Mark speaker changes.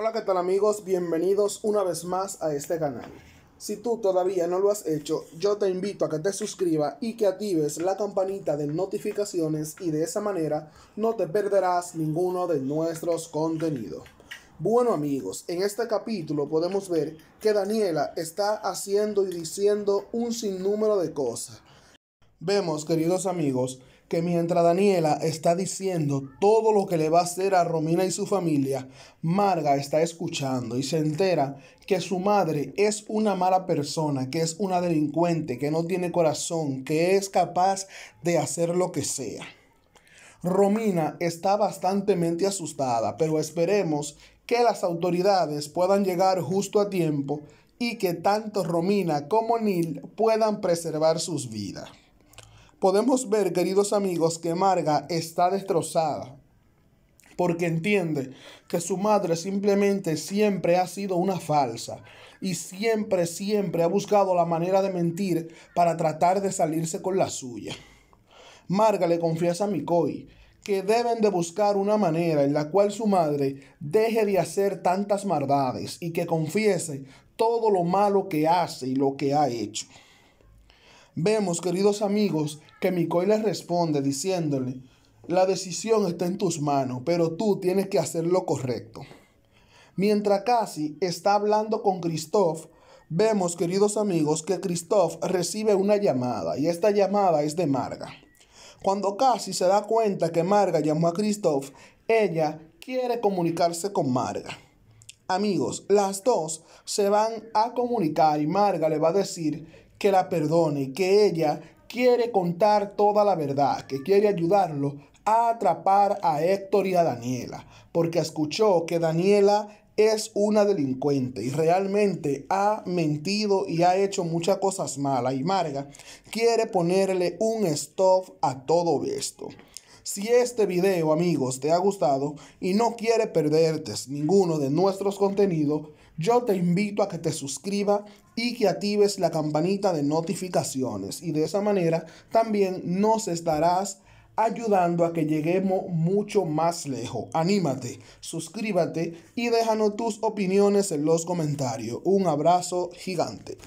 Speaker 1: Hola, ¿qué tal amigos? Bienvenidos una vez más a este canal. Si tú todavía no lo has hecho, yo te invito a que te suscribas y que actives la campanita de notificaciones y de esa manera no te perderás ninguno de nuestros contenidos. Bueno amigos, en este capítulo podemos ver que Daniela está haciendo y diciendo un sinnúmero de cosas. Vemos, queridos amigos, que mientras Daniela está diciendo todo lo que le va a hacer a Romina y su familia, Marga está escuchando y se entera que su madre es una mala persona, que es una delincuente, que no tiene corazón, que es capaz de hacer lo que sea. Romina está bastante asustada, pero esperemos que las autoridades puedan llegar justo a tiempo y que tanto Romina como Neil puedan preservar sus vidas podemos ver, queridos amigos, que Marga está destrozada porque entiende que su madre simplemente siempre ha sido una falsa y siempre, siempre ha buscado la manera de mentir para tratar de salirse con la suya. Marga le confiesa a Mikoy que deben de buscar una manera en la cual su madre deje de hacer tantas maldades y que confiese todo lo malo que hace y lo que ha hecho. Vemos, queridos amigos, que Mikoy le responde diciéndole, la decisión está en tus manos, pero tú tienes que hacer lo correcto. Mientras Casi está hablando con Christoph, vemos, queridos amigos, que Christoph recibe una llamada y esta llamada es de Marga. Cuando Casi se da cuenta que Marga llamó a Christoph, ella quiere comunicarse con Marga. Amigos, las dos se van a comunicar y Marga le va a decir que la perdone, que ella quiere contar toda la verdad, que quiere ayudarlo a atrapar a Héctor y a Daniela, porque escuchó que Daniela es una delincuente y realmente ha mentido y ha hecho muchas cosas malas y Marga quiere ponerle un stop a todo esto. Si este video, amigos, te ha gustado y no quieres perderte ninguno de nuestros contenidos, yo te invito a que te suscribas y que actives la campanita de notificaciones. Y de esa manera también nos estarás ayudando a que lleguemos mucho más lejos. Anímate, suscríbete y déjanos tus opiniones en los comentarios. Un abrazo gigante.